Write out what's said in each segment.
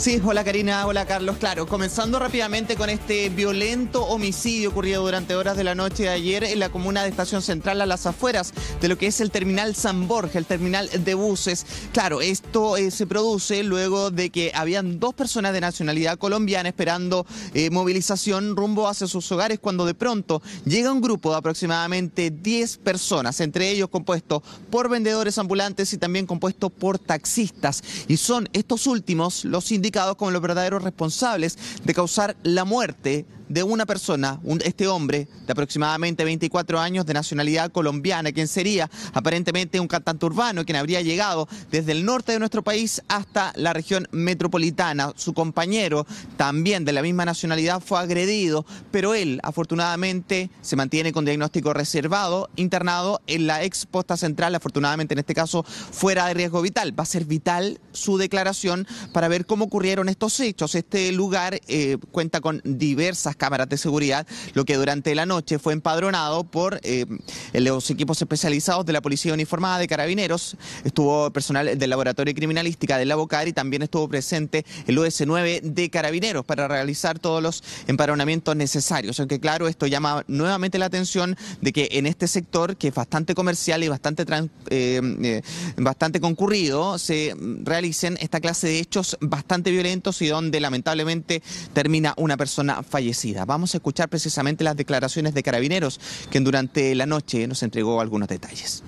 Sí, hola Karina, hola Carlos. Claro, comenzando rápidamente con este violento homicidio ocurrido durante horas de la noche de ayer en la comuna de Estación Central a las afueras de lo que es el terminal San Borja, el terminal de buses. Claro, esto eh, se produce luego de que habían dos personas de nacionalidad colombiana esperando eh, movilización rumbo hacia sus hogares cuando de pronto llega un grupo de aproximadamente 10 personas, entre ellos compuesto por vendedores ambulantes y también compuesto por taxistas. Y son estos últimos los indígenas como los verdaderos responsables de causar la muerte de una persona, este hombre de aproximadamente 24 años de nacionalidad colombiana, quien sería aparentemente un cantante urbano, quien habría llegado desde el norte de nuestro país hasta la región metropolitana. Su compañero, también de la misma nacionalidad, fue agredido, pero él afortunadamente se mantiene con diagnóstico reservado, internado en la exposta central, afortunadamente en este caso fuera de riesgo vital. Va a ser vital su declaración para ver cómo ocurrieron estos hechos. Este lugar eh, cuenta con diversas cámaras de seguridad, lo que durante la noche fue empadronado por eh, los equipos especializados de la Policía Uniformada de Carabineros, estuvo personal del Laboratorio Criminalística de la y también estuvo presente el US-9 de Carabineros para realizar todos los empadronamientos necesarios. Aunque claro, esto llama nuevamente la atención de que en este sector, que es bastante comercial y bastante, eh, eh, bastante concurrido, se realicen esta clase de hechos bastante violentos y donde lamentablemente termina una persona fallecida. Vamos a escuchar precisamente las declaraciones de carabineros, quien durante la noche nos entregó algunos detalles.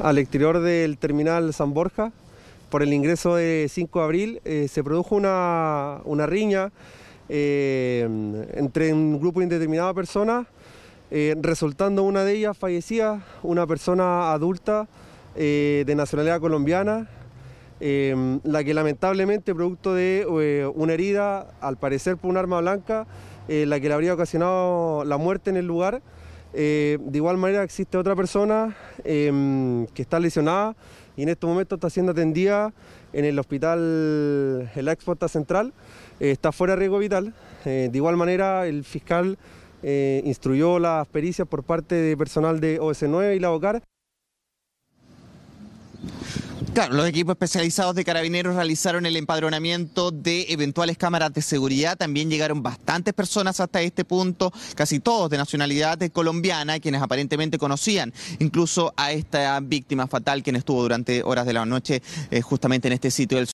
Al exterior del terminal San Borja, por el ingreso de 5 de abril, eh, se produjo una, riña eh, entre un grupo indeterminado de personas, eh, resultando una de ellas fallecía, una persona adulta de nacionalidad colombiana, Em, la que lamentablemente, producto de eh, una herida, al parecer por un arma blanca, eh, la que le habría ocasionado la muerte en el lugar. Eh, de igual manera existe otra persona em, que está lesionada y en este momento está siendo atendida en el hospital El Exporta Central, está fuera de riesgo vital. de igual manera el fiscal instruyó las pericias por parte de personal de OS9 y la OCAR. Claro, los equipos especializados de carabineros realizaron el empadronamiento de eventuales cámaras de seguridad. También llegaron bastantes personas hasta este punto, casi todos de nacionalidad colombiana, quienes aparentemente conocían incluso a esta víctima fatal quien estuvo durante horas de la noche eh, justamente en este sitio del